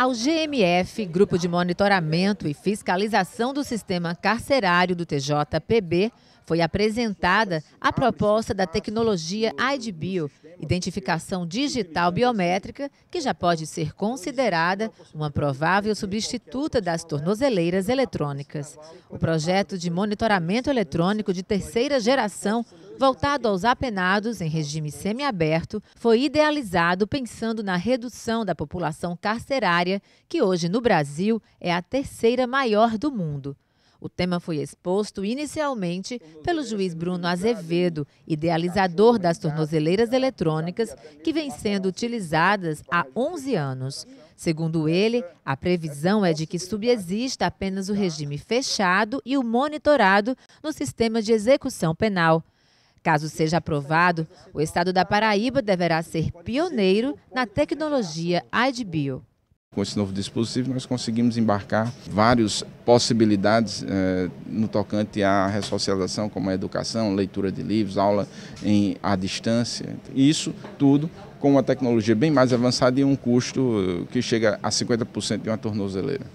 ao GMF, Grupo de Monitoramento e Fiscalização do Sistema Carcerário do TJPB, foi apresentada a proposta da tecnologia IDBio, identificação digital biométrica, que já pode ser considerada uma provável substituta das tornozeleiras eletrônicas. O projeto de monitoramento eletrônico de terceira geração voltado aos apenados em regime semiaberto, foi idealizado pensando na redução da população carcerária, que hoje no Brasil é a terceira maior do mundo. O tema foi exposto inicialmente pelo juiz Bruno Azevedo, idealizador das tornozeleiras eletrônicas, que vem sendo utilizadas há 11 anos. Segundo ele, a previsão é de que subexista apenas o regime fechado e o monitorado no sistema de execução penal. Caso seja aprovado, o estado da Paraíba deverá ser pioneiro na tecnologia IDBio. Com esse novo dispositivo, nós conseguimos embarcar várias possibilidades eh, no tocante à ressocialização, como a educação, leitura de livros, aula em, à distância. Isso tudo com uma tecnologia bem mais avançada e um custo eh, que chega a 50% de uma tornozeleira.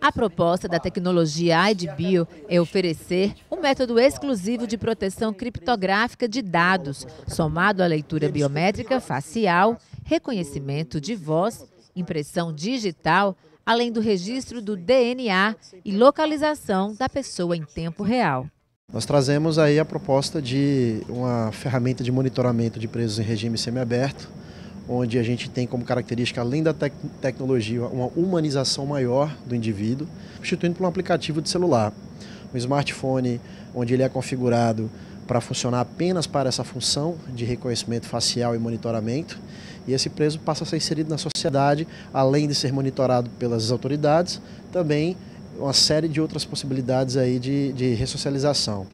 A proposta da tecnologia IDBio é oferecer um método exclusivo de proteção criptográfica de dados, somado à leitura biométrica facial, reconhecimento de voz, impressão digital, além do registro do DNA e localização da pessoa em tempo real. Nós trazemos aí a proposta de uma ferramenta de monitoramento de presos em regime semiaberto, onde a gente tem como característica, além da tec tecnologia, uma humanização maior do indivíduo, substituindo por um aplicativo de celular. Um smartphone onde ele é configurado para funcionar apenas para essa função de reconhecimento facial e monitoramento. E esse preso passa a ser inserido na sociedade, além de ser monitorado pelas autoridades, também uma série de outras possibilidades aí de, de ressocialização.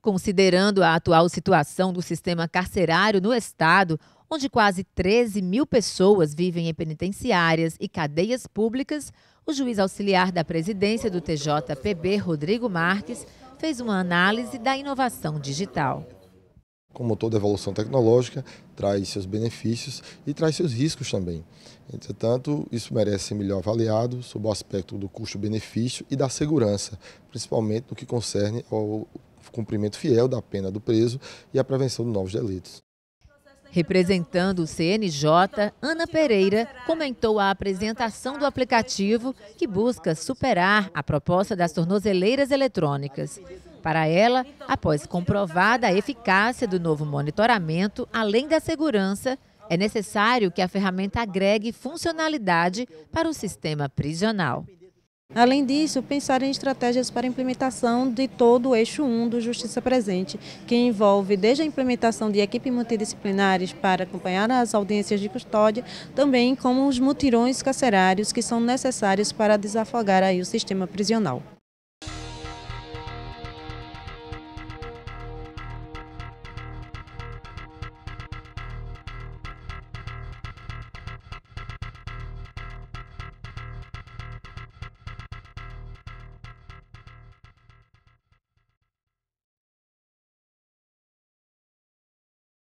Considerando a atual situação do sistema carcerário no Estado, onde quase 13 mil pessoas vivem em penitenciárias e cadeias públicas, o juiz auxiliar da presidência do TJPB, Rodrigo Marques, fez uma análise da inovação digital. Como toda evolução tecnológica, traz seus benefícios e traz seus riscos também. Entretanto, isso merece ser melhor avaliado sob o aspecto do custo-benefício e da segurança, principalmente no que concerne ao cumprimento fiel da pena do preso e à prevenção de novos delitos. Representando o CNJ, Ana Pereira comentou a apresentação do aplicativo que busca superar a proposta das tornozeleiras eletrônicas. Para ela, após comprovada a eficácia do novo monitoramento, além da segurança, é necessário que a ferramenta agregue funcionalidade para o sistema prisional. Além disso, pensar em estratégias para implementação de todo o eixo 1 do Justiça Presente, que envolve desde a implementação de equipes multidisciplinares para acompanhar as audiências de custódia, também como os mutirões carcerários que são necessários para desafogar aí o sistema prisional.